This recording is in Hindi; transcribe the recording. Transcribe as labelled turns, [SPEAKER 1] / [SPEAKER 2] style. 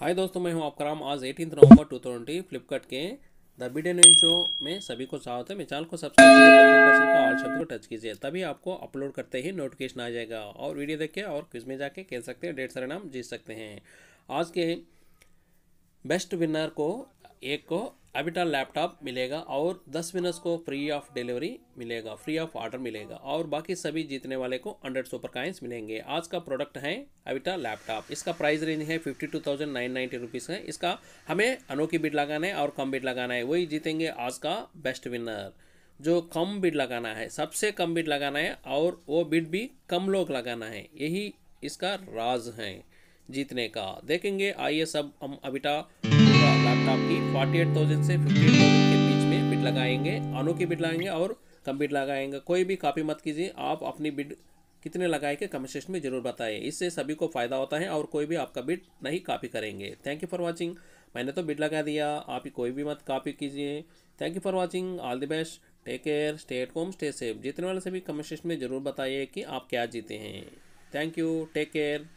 [SPEAKER 1] हाय दोस्तों मैं हूं आपका राम आज eighteen November two twenty Flipkart के द बिडेन शो में सभी को स्वागत है मेरे चैनल को सब्सक्राइब ऑल शब्द को टच कीजिए तभी आपको अपलोड करते ही नोटिफिकेशन आ जाएगा और वीडियो देखिए और क्विज में जाके खेल सकते हैं डेढ़ सारे नाम जीत सकते हैं आज के बेस्ट विनर को एक को अबिटा लैपटॉप तो मिलेगा और 10 विनर्स को फ्री ऑफ डिलीवरी मिलेगा फ्री ऑफ ऑर्डर मिलेगा और बाकी सभी जीतने वाले को 100 सुपर काइंस मिलेंगे आज का प्रोडक्ट है अबिटा लैपटॉप तो इसका प्राइस रेंज है fifty two thousand nine ninety rupees है इसका हमें अनोखी बिड लगाना है और कम बिड लगाना है वही जीतेंगे आज का बेस्ट विनर जो कम बिड लगाना है सबसे कम बिड लगाना है और वो बिड भी कम लोग लगाना है यही इसका राज है जीतने का देखेंगे आइए सब हम अबिटा तो लैपटॉप फोर्टी एट थाउजेंड से फिफ्टी एट थाउजेंड के बीच में बिट लगाएंगे अनु की बिट लगाएंगे और कम बिट लगाएंगे कोई भी कॉपी मत कीजिए आप अपनी बिट कितने लगाए के कमेंट में जरूर बताएं इससे सभी को फ़ायदा होता है और कोई भी आपका बिट नहीं कॉपी करेंगे थैंक यू फॉर वॉचिंग मैंने तो बिट लगा दिया आप ही कोई भी मत कॉपी कीजिए thank you for watching all the best take care stay at home stay safe जीतने वाले सभी कमेंट में जरूर बताइए कि आप क्या जीते हैं थैंक यू टेक केयर